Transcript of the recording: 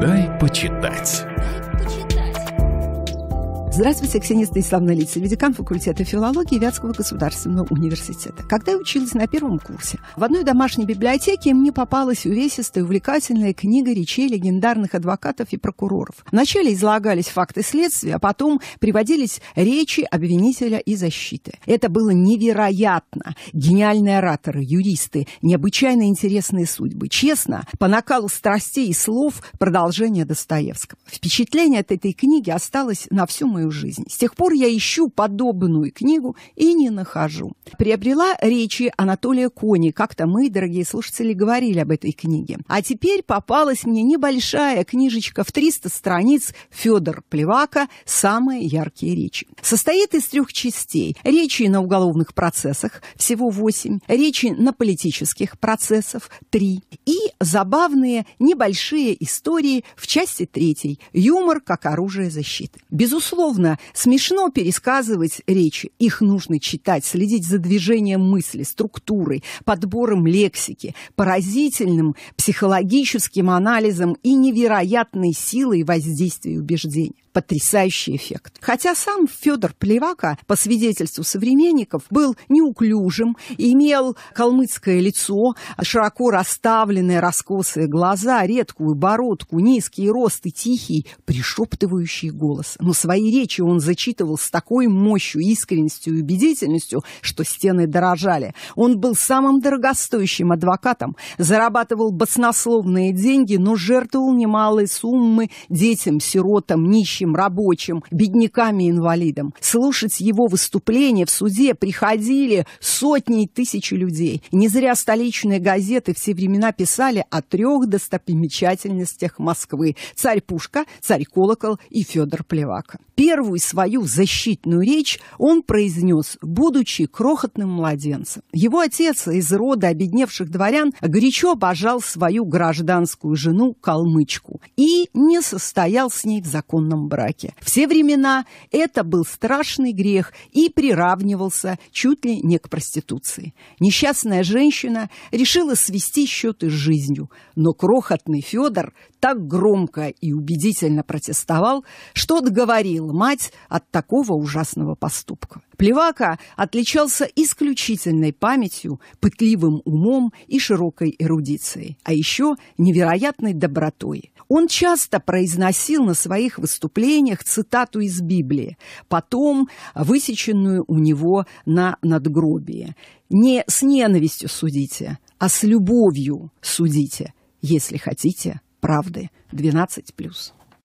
Дай почитать. Здравствуйте, Ксения Станиславовна Лица, декан факультета филологии Вятского государственного университета. Когда я училась на первом курсе, в одной домашней библиотеке мне попалась увесистая, увлекательная книга речей легендарных адвокатов и прокуроров. Вначале излагались факты следствия, а потом приводились речи обвинителя и защиты. Это было невероятно. Гениальные ораторы, юристы, необычайно интересные судьбы. Честно, по накалу страстей и слов продолжение Достоевского. Впечатление от этой книги осталось на всю мою мою жизнь. С тех пор я ищу подобную книгу и не нахожу. Приобрела речи Анатолия Кони. Как-то мы, дорогие слушатели, говорили об этой книге. А теперь попалась мне небольшая книжечка в 300 страниц Федор Плевака «Самые яркие речи». Состоит из трех частей. Речи на уголовных процессах, всего 8. Речи на политических процессов, 3. И забавные небольшие истории в части 3. Юмор как оружие защиты. Безусловно, безусловно, смешно пересказывать речи. Их нужно читать, следить за движением мысли, структурой, подбором лексики, поразительным психологическим анализом и невероятной силой воздействия убеждений потрясающий эффект. Хотя сам Федор Плевака, по свидетельству современников, был неуклюжим, имел калмыцкое лицо, широко расставленные раскосые глаза, редкую бородку, низкий рост и тихий, пришептывающий голос. Но свои речи он зачитывал с такой мощью, искренностью и убедительностью, что стены дорожали. Он был самым дорогостоящим адвокатом, зарабатывал баснословные деньги, но жертвовал немалые суммы детям, сиротам, нищим, рабочим, рабочим, беднякам инвалидам. Слушать его выступление в суде приходили сотни и тысячи людей. Не зря столичные газеты все времена писали о трех достопримечательностях Москвы. Царь Пушка, царь Колокол и Федор Плевака. Первую свою защитную речь он произнес, будучи крохотным младенцем. Его отец из рода обедневших дворян горячо обожал свою гражданскую жену калмычку и не состоял с ней в законном браке. Все времена это был страшный грех и приравнивался чуть ли не к проституции. Несчастная женщина решила свести счеты с жизнью, но крохотный Федор так громко и убедительно протестовал, что отговорил мать от такого ужасного поступка. Плевака отличался исключительной памятью, пытливым умом и широкой эрудицией, а еще невероятной добротой. Он часто произносил на своих выступлениях цитату из Библии, потом высеченную у него на надгробии. «Не с ненавистью судите, а с любовью судите, если хотите правды». 12 плюс.